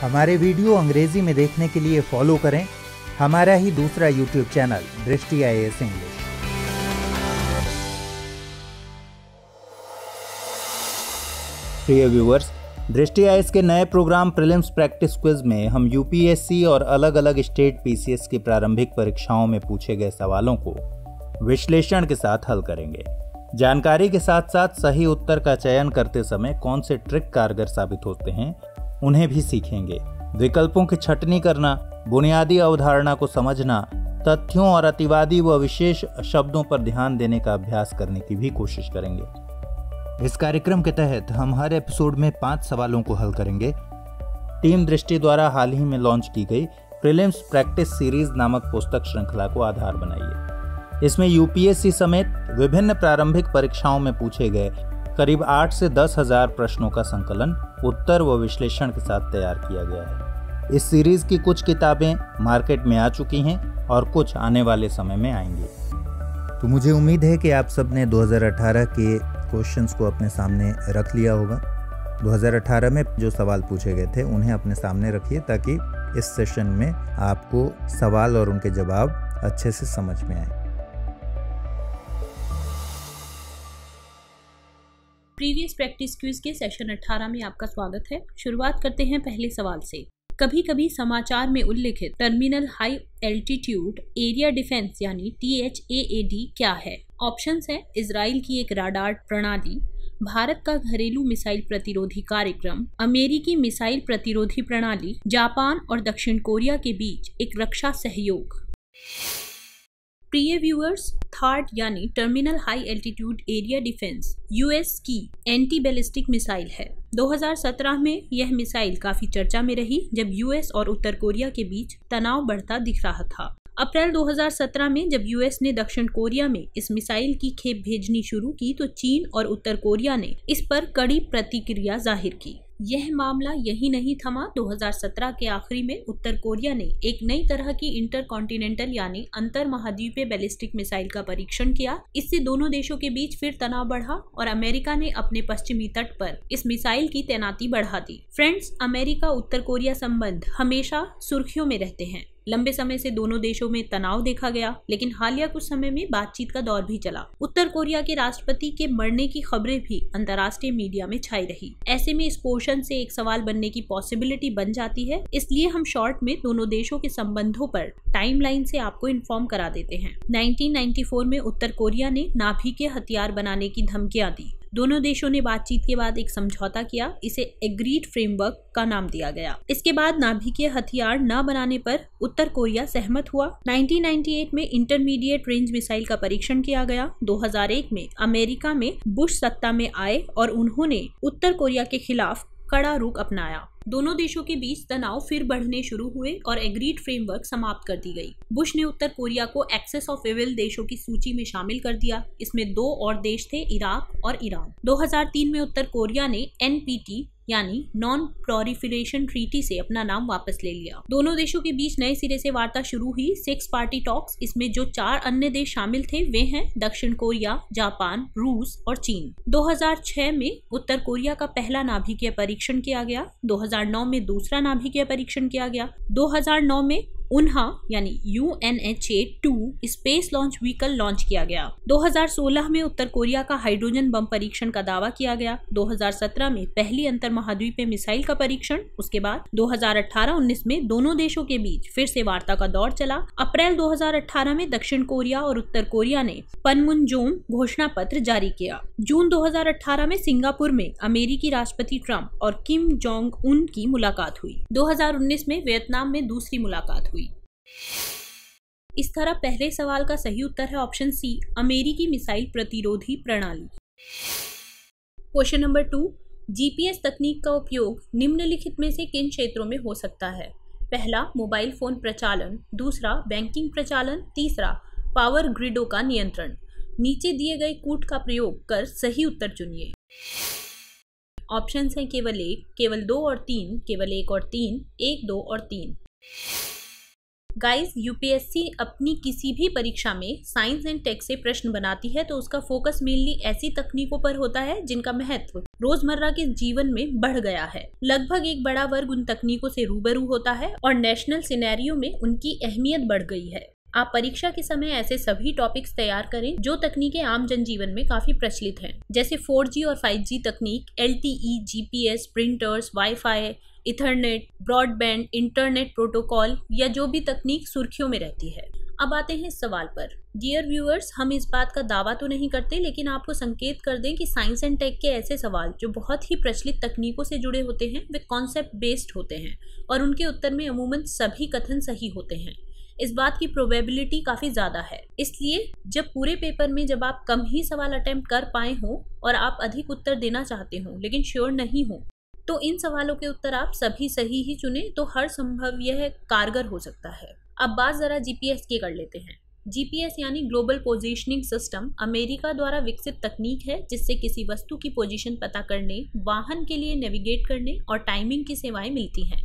हमारे वीडियो अंग्रेजी में देखने के लिए फॉलो करें हमारा ही दूसरा यूट्यूब चैनल दृष्टि आई इंग्लिश प्रिय व्यूवर्स दृष्टि आई के नए प्रोग्राम प्रिलिम्स प्रैक्टिस क्विज में हम यूपीएससी और अलग अलग स्टेट पीसीएस की प्रारंभिक परीक्षाओं में पूछे गए सवालों को विश्लेषण के साथ हल करेंगे जानकारी के साथ साथ सही उत्तर का चयन करते समय कौन से ट्रिक कारगर साबित होते हैं उन्हें भी सीखेंगे विकल्पों की छटनी करना बुनियादी अवधारणा को समझना तथ्यों और अतिवादी व विशेष शब्दों पर ध्यान देने का अभ्यास करने की भी कोशिश करेंगे इस कार्यक्रम के तहत हम हर एपिसोड में पांच सवालों को हल करेंगे टीम दृष्टि द्वारा हाल ही में लॉन्च की गई प्रिलिम्स प्रैक्टिस सीरीज नामक पुस्तक श्रृंखला को आधार बनाइए इसमें यूपीएससी समेत विभिन्न प्रारंभिक परीक्षाओं में पूछे गए करीब आठ से दस हजार प्रश्नों का संकलन उत्तर व विश्लेषण के साथ तैयार किया गया है इस सीरीज की कुछ किताबें मार्केट में आ चुकी हैं और कुछ आने वाले समय में आएंगी तो मुझे उम्मीद है कि आप सब ने 2018 के क्वेश्चंस को अपने सामने रख लिया होगा 2018 में जो सवाल पूछे गए थे उन्हें अपने सामने रखिए ताकि इस सेशन में आपको सवाल और उनके जवाब अच्छे से समझ में आए प्रीवियस प्रैक्टिस क्विज के सेशन 18 में आपका स्वागत है शुरुआत करते हैं पहले सवाल से कभी कभी समाचार में उल्लिखित terminal high altitude area defence यानी T H A A D क्या है ऑप्शन है इसराइल की एक राडार प्रणाली भारत का घरेलू मिसाइल प्रतिरोधी कार्यक्रम अमेरिकी मिसाइल प्रतिरोधी प्रणाली जापान और दक्षिण कोरिया के बीच एक रक्षा सहयोग प्रिय व्यूअर्स थर्ड यानी terminal high altitude area defence US की एंटी बैलिस्टिक मिसाइल है 2017 में यह मिसाइल काफी चर्चा में रही जब यूएस और उत्तर कोरिया के बीच तनाव बढ़ता दिख रहा था अप्रैल 2017 में जब यूएस ने दक्षिण कोरिया में इस मिसाइल की खेप भेजनी शुरू की तो चीन और उत्तर कोरिया ने इस पर कड़ी प्रतिक्रिया जाहिर की यह मामला यही नहीं थमा 2017 के आखिरी में उत्तर कोरिया ने एक नई तरह की इंटर कॉन्टिनेंटल यानी अंतर महाद्वीपीय बैलिस्टिक मिसाइल का परीक्षण किया इससे दोनों देशों के बीच फिर तनाव बढ़ा और अमेरिका ने अपने पश्चिमी तट पर इस मिसाइल की तैनाती बढ़ा दी फ्रेंड्स अमेरिका उत्तर कोरिया संबंध हमेशा सुर्खियों में रहते हैं लंबे समय से दोनों देशों में तनाव देखा गया लेकिन हालिया कुछ समय में बातचीत का दौर भी चला उत्तर कोरिया के राष्ट्रपति के मरने की खबरें भी अंतर्राष्ट्रीय मीडिया में छाई रही ऐसे में इस पोर्शन से एक सवाल बनने की पॉसिबिलिटी बन जाती है इसलिए हम शॉर्ट में दोनों देशों के संबंधों पर टाइम से आपको इन्फॉर्म करा देते हैं नाइनटीन में उत्तर कोरिया ने नाभी के हथियार बनाने की धमकियां दी दोनों देशों ने बातचीत के बाद एक समझौता किया इसे एग्रीड फ्रेमवर्क का नाम दिया गया इसके बाद नाभिकीय हथियार न बनाने पर उत्तर कोरिया सहमत हुआ 1998 में इंटरमीडिएट रेंज मिसाइल का परीक्षण किया गया 2001 में अमेरिका में बुश सत्ता में आए और उन्होंने उत्तर कोरिया के खिलाफ कड़ा रुख अपनाया दोनों देशों के बीच तनाव फिर बढ़ने शुरू हुए और एग्रीड फ्रेमवर्क समाप्त कर दी गई बुश ने उत्तर कोरिया को एक्सेस ऑफ एविल देशों की सूची में शामिल कर दिया इसमें दो और देश थे इराक और ईरान 2003 में उत्तर कोरिया ने एनपीटी यानी नॉन प्रोरिफिलेशन ट्रीटी से अपना नाम वापस ले लिया दोनों देशों के बीच नए सिरे से वार्ता शुरू हुई सिक्स पार्टी टॉक्स इसमें जो चार अन्य देश शामिल थे वे हैं दक्षिण कोरिया जापान रूस और चीन 2006 में उत्तर कोरिया का पहला नाभिकीय परीक्षण किया गया 2009 में दूसरा नाभिकीय परीक्षण किया गया 2009 में उन्हा यानी U N H A two space launch vehicle launch किया गया 2016 में उत्तर कोरिया का हाइड्रोजन बम परीक्षण का दावा किया गया 2017 में पहली अंतर में मिसाइल का परीक्षण उसके बाद 2018-19 में दोनों देशों के बीच फिर से वार्ता का दौर चला अप्रैल 2018 में दक्षिण कोरिया और उत्तर कोरिया ने पनमुनजोम घोषणा पत्र जारी किया जून 2018 में सिंगापुर में अमेरिकी राष्ट्रपति ट्रंप और किम जोंग उन की मुलाकात हुई 2019 में वियतनाम में दूसरी मुलाकात हुई इस तरह पहले सवाल का सही उत्तर है ऑप्शन सी अमेरिकी मिसाइल प्रतिरोधी प्रणाली क्वेश्चन नंबर टू जीपीएस तकनीक का उपयोग निम्नलिखित में से किन क्षेत्रों में हो सकता है पहला मोबाइल फोन प्रचालन दूसरा बैंकिंग प्रचालन तीसरा पावर ग्रिडों का नियंत्रण नीचे दिए गए कूट का प्रयोग कर सही उत्तर चुनिए ऑप्शन हैं केवल एक केवल दो और तीन केवल एक और तीन एक दो और तीन गाइस यूपीएससी अपनी किसी भी परीक्षा में साइंस एंड टेक से प्रश्न बनाती है तो उसका फोकस मेनली ऐसी तकनीकों पर होता है जिनका महत्व रोजमर्रा के जीवन में बढ़ गया है लगभग एक बड़ा वर्ग उन तकनीकों से रूबरू होता है और नेशनल सिनेरियो में उनकी अहमियत बढ़ गई है आप परीक्षा के समय ऐसे सभी टॉपिक्स तैयार करें जो तकनीकें आम जनजीवन में काफी प्रचलित हैं जैसे 4G और 5G तकनीक L T printers WiFi ethernet broadband internet protocol या जो भी तकनीक सुर्खियों में रहती है अब आते हैं इस सवाल पर डियर व्यूअर्स हम इस बात का दावा तो नहीं करते लेकिन आपको संकेत कर दें कि साइंस एंड टेक के ऐसे सवाल जो बहुत ही प्रचलित तकनीकों से जुड़े होते हैं वे कॉन्सेप्ट बेस्ड होते हैं और उनके उत्तर में अमूमन सभी कथन सही होते हैं इस बात की प्रोबेबिलिटी काफ़ी ज़्यादा है इसलिए जब पूरे पेपर में जब आप कम ही सवाल अटैम्प्ट कर पाए हों और आप अधिक उत्तर देना चाहते हों लेकिन श्योर नहीं हो तो इन सवालों के उत्तर आप सभी सही ही चुने तो हर संभव यह कारगर हो सकता है अब बात ज़रा जीपीएस की कर लेते हैं जीपीएस यानी ग्लोबल पोजीशनिंग सिस्टम अमेरिका द्वारा विकसित तकनीक है जिससे किसी वस्तु की पोजीशन पता करने वाहन के लिए नेविगेट करने और टाइमिंग की सेवाएं मिलती हैं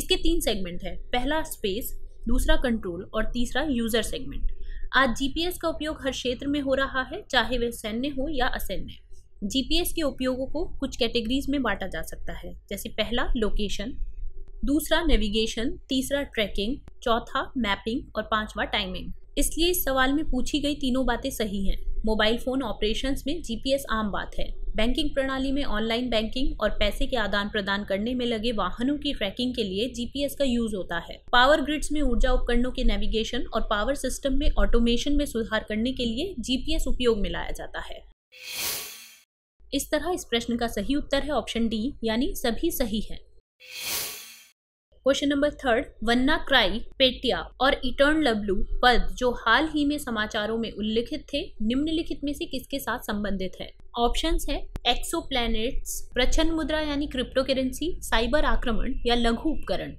इसके तीन सेगमेंट हैं पहला स्पेस दूसरा कंट्रोल और तीसरा यूज़र सेगमेंट आज जीपीएस का उपयोग हर क्षेत्र में हो रहा है चाहे वह सैन्य हो या असैन्य जीपीएस के उपयोगों को कुछ कैटेगरीज में बांटा जा सकता है जैसे पहला लोकेशन दूसरा नेविगेशन तीसरा ट्रैकिंग चौथा मैपिंग और पांचवा टाइमिंग इसलिए इस सवाल में पूछी गई तीनों बातें सही हैं मोबाइल फ़ोन ऑपरेशंस में जीपीएस आम बात है बैंकिंग प्रणाली में ऑनलाइन बैंकिंग और पैसे के आदान प्रदान करने में लगे वाहनों की ट्रैकिंग के लिए जीपीएस का यूज होता है पावर ग्रिड्स में ऊर्जा उपकरणों के नेविगेशन और पावर सिस्टम में ऑटोमेशन में सुधार करने के लिए जीपीएस उपयोग में लाया जाता है इस तरह इस प्रश्न का सही उत्तर है ऑप्शन डी यानी सभी सही है question number third WannaCry Petya और इटर्न लबलू पद जो हाल ही में समाचारों में उल्लिखित थे निम्नलिखित में से किसके साथ संबंधित है ऑप्शंस है एक्सो प्लैनेट्स प्रचन्न मुद्रा यानी क्रिप्टो करेंसी साइबर आक्रमण या लघु उपकरण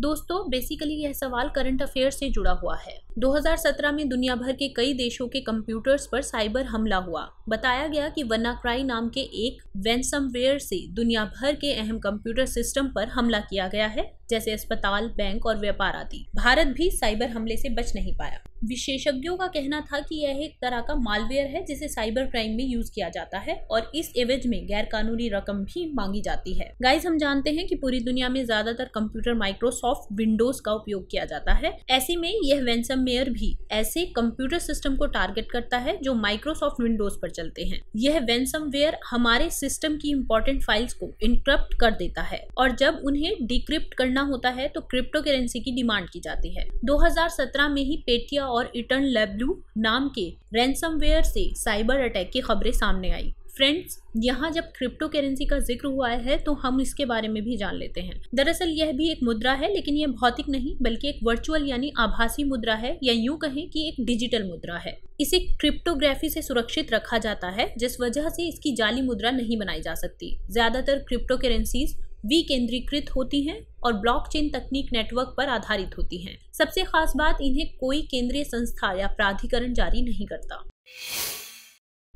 दोस्तों बेसिकली यह सवाल करंट अफेयर से जुड़ा हुआ है 2017 में दुनिया भर के कई देशों के कंप्यूटर्स पर साइबर हमला हुआ बताया गया कि वनाक्राई नाम के एक वेंसमवेयर से दुनिया भर के अहम कंप्यूटर सिस्टम पर हमला किया गया है जैसे अस्पताल बैंक और व्यापार आदि भारत भी साइबर हमले से बच नहीं पाया विशेषज्ञों का कहना था कि यह एक तरह का मालवेयर है जिसे साइबर क्राइम में यूज किया जाता है और इस एवज में गैर कानूनी रकम भी मांगी जाती है गाइज हम जानते हैं कि पूरी दुनिया में ज्यादातर कंप्यूटर माइक्रोसॉफ्ट विंडोज का उपयोग किया जाता है ऐसे में यह वेंसम मेयर भी ऐसे कंप्यूटर सिस्टम को टारगेट करता है जो माइक्रोसॉफ्ट विंडोज पर चलते हैं यह वेंसम वेयर हमारे सिस्टम की इम्पोर्टेंट फाइल्स को इंटरप्ट कर देता है और जब उन्हें डिक्रिप्ट करना करना होता है तो क्रिप्टो करेंसी की डिमांड की जाती है 2017 में ही पेटिया और इटर्न लेब्लू नाम के रैंसमवेयर से साइबर अटैक की खबरें सामने आई फ्रेंड्स यहाँ जब क्रिप्टो करेंसी का जिक्र हुआ है तो हम इसके बारे में भी जान लेते हैं दरअसल यह भी एक मुद्रा है लेकिन यह भौतिक नहीं बल्कि एक वर्चुअल यानी आभासी मुद्रा है या यूं कहें कि एक डिजिटल मुद्रा है इसे क्रिप्टोग्राफी से सुरक्षित रखा जाता है जिस वजह से इसकी जाली मुद्रा नहीं बनाई जा सकती ज्यादातर क्रिप्टो करेंसीज विकेंद्रीकृत होती हैं और ब्लॉकचेन तकनीक नेटवर्क पर आधारित होती हैं सबसे खास बात इन्हें कोई केंद्रीय संस्था या प्राधिकरण जारी नहीं करता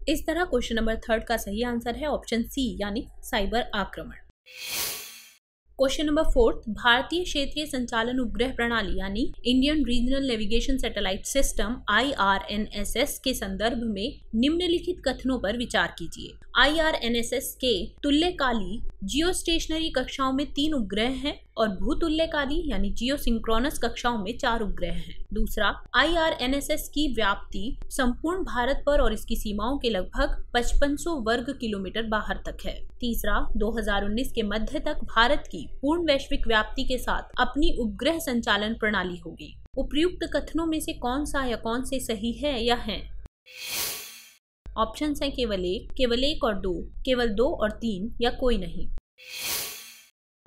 इस तरह क्वेश्चन नंबर थर्ड का सही आंसर है ऑप्शन सी यानी साइबर आक्रमण क्वेश्चन नंबर फोर्थ भारतीय क्षेत्रीय संचालन उपग्रह प्रणाली यानी Indian regional navigation satellite system IRNSS के संदर्भ में निम्नलिखित कथनों पर विचार कीजिए आईआरएनएसएस के तुल्यकाली जियो स्टेशनरी कक्षाओं में तीन उपग्रह हैं और भूतुल्यकारी यानी जियो सिंक्रोनस कक्षाओं में चार उपग्रह हैं। दूसरा आईआरएनएसएस की व्याप्ति संपूर्ण भारत पर और इसकी सीमाओं के लगभग 5500 वर्ग किलोमीटर बाहर तक है तीसरा 2019 के मध्य तक भारत की पूर्ण वैश्विक व्याप्ति के साथ अपनी उपग्रह संचालन प्रणाली होगी उपयुक्त कथनों में से कौन सा या कौन से सही है या है ऑप्शन हैं केवल एक केवल एक और दो केवल दो और तीन या कोई नहीं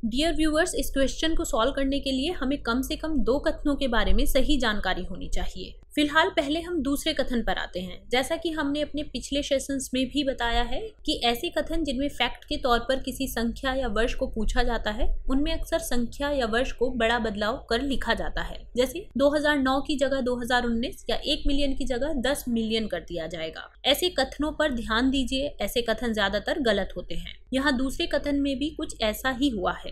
डियर व्यूअर्स इस क्वेश्चन को सॉल्व करने के लिए हमें कम से कम दो कथनों के बारे में सही जानकारी होनी चाहिए फिलहाल पहले हम दूसरे कथन पर आते हैं जैसा कि हमने अपने पिछले सेशंस में भी बताया है कि ऐसे कथन जिनमें फैक्ट के तौर पर किसी संख्या या वर्ष को पूछा जाता है उनमें अक्सर संख्या या वर्ष को बड़ा बदलाव कर लिखा जाता है जैसे 2009 की जगह 2019 या 1 मिलियन की जगह 10 मिलियन कर दिया जाएगा ऐसे कथनों पर ध्यान दीजिए ऐसे कथन ज्यादातर गलत होते हैं यहाँ दूसरे कथन में भी कुछ ऐसा ही हुआ है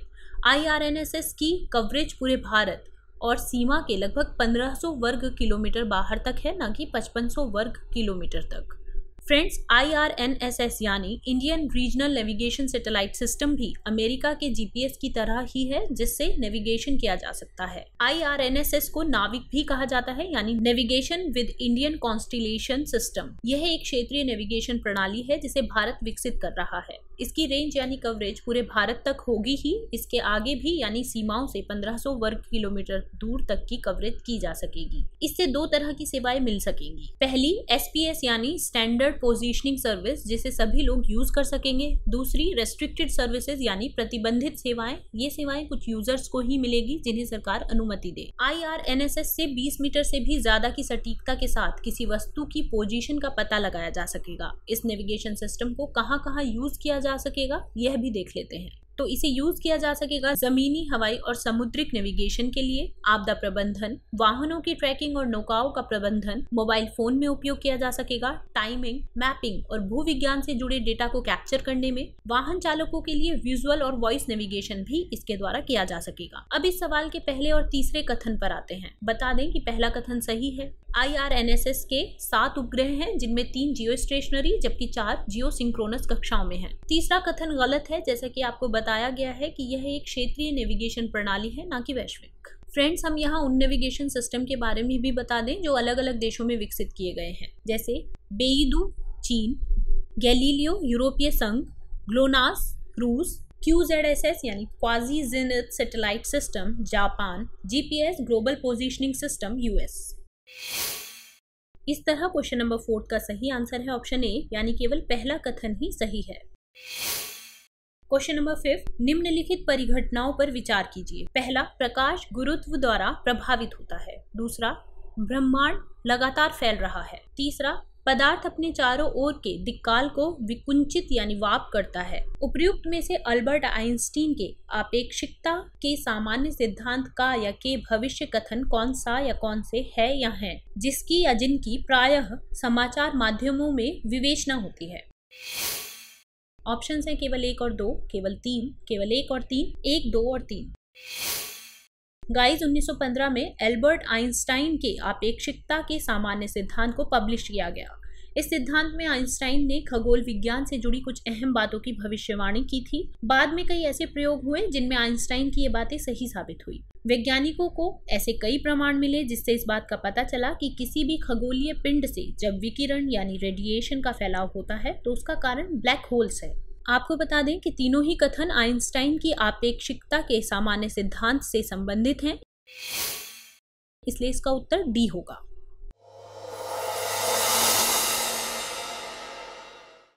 आई की कवरेज पूरे भारत और सीमा के लगभग 1500 वर्ग किलोमीटर बाहर तक है ना कि 5500 वर्ग किलोमीटर तक फ्रेंड्स आईआरएनएसएस यानी Indian regional navigation satellite system भी अमेरिका के जीपीएस की तरह ही है जिससे नेविगेशन किया जा सकता है आईआरएनएसएस को नाविक भी कहा जाता है यानी navigation with Indian constellation system यह एक क्षेत्रीय नेविगेशन प्रणाली है जिसे भारत विकसित कर रहा है इसकी रेंज यानी कवरेज पूरे भारत तक होगी ही इसके आगे भी यानी सीमाओं से 1500 वर्ग किलोमीटर दूर तक की कवरेज की जा सकेगी इससे दो तरह की सेवाएं मिल सकेंगी पहली एस यानी स्टैंडर्ड पोजिशनिंग सर्विस जिसे सभी लोग यूज कर सकेंगे दूसरी रेस्ट्रिक्टेड सर्विसेज यानी प्रतिबंधित सेवाएं ये सेवाएं कुछ यूजर्स को ही मिलेगी जिन्हें सरकार अनुमति दे आई से बीस मीटर से भी ज्यादा की सटीकता के साथ किसी वस्तु की पोजिशन का पता लगाया जा सकेगा इस नेविगेशन सिस्टम को कहाँ कहाँ यूज किया जा जा सकेगा यह भी देख लेते हैं तो इसे यूज किया जा सकेगा जमीनी हवाई और समुद्रिक नेविगेशन के लिए आपदा प्रबंधन वाहनों की ट्रैकिंग और नौकाओं का प्रबंधन मोबाइल फोन में उपयोग किया जा सकेगा टाइमिंग मैपिंग और भू विज्ञान से जुड़े डेटा को कैप्चर करने में वाहन चालकों के लिए विजुअल और वॉइस नेविगेशन भी इसके द्वारा किया जा सकेगा अब इस सवाल के पहले और तीसरे कथन पर आते हैं बता दें कि पहला कथन सही है आई के सात उपग्रह हैं जिनमें तीन जियो स्टेशनरी जबकि चार जियो सिंक्रोनस कक्षाओं में हैं। तीसरा कथन गलत है जैसा कि आपको बता बताया गया है कि यह एक क्षेत्रीय नेविगेशन प्रणाली है ना कि वैश्विक फ्रेंड्स हम यहाँ उन नेविगेशन सिस्टम के बारे में भी बता दें जो अलग अलग देशों में विकसित किए गए हैं जैसे बेईदू चीन गैलीलियो यूरोपीय संघ ग्लोनास रूस क्यू जेड एस एस यानी quasi zenith satellite system Japan G P S global positioning system US इस तरह क्वेश्चन नंबर फोर्थ का सही आंसर है ऑप्शन ए यानी केवल पहला कथन ही सही है क्वेश्चन नंबर फिफ्थ निम्नलिखित परिघटनाओं पर विचार कीजिए पहला प्रकाश गुरुत्व द्वारा प्रभावित होता है दूसरा ब्रह्मांड लगातार फैल रहा है तीसरा पदार्थ अपने चारों ओर के दिक्काल को विकुंचित यानी वाप करता है उपयुक्त में से अल्बर्ट आइंस्टीन के अपेक्षिकता के सामान्य सिद्धांत का या के भविष्य कथन कौन सा या कौन से है या है जिसकी या जिनकी प्रायः समाचार माध्यमों में विवेचना होती है ऑप्शन हैं केवल एक और दो केवल तीन केवल एक और तीन एक दो और तीन गाइस 1915 में एल्बर्ट आइंस्टाइन के आपेक्षिकता के सामान्य सिद्धांत को पब्लिश किया गया इस सिद्धांत में आइंस्टाइन ने खगोल विज्ञान से जुड़ी कुछ अहम बातों की भविष्यवाणी की थी बाद में कई ऐसे प्रयोग हुए जिनमें आइंस्टाइन की ये बातें सही साबित हुई वैज्ञानिकों को ऐसे कई प्रमाण मिले जिससे इस बात का पता चला कि किसी भी खगोलीय पिंड से जब विकिरण यानी रेडिएशन का फैलाव होता है तो उसका कारण ब्लैक होल्स है आपको बता दें कि तीनों ही कथन आइंस्टाइन की आपेक्षिकता के सामान्य सिद्धांत से संबंधित हैं इसलिए इसका उत्तर डी होगा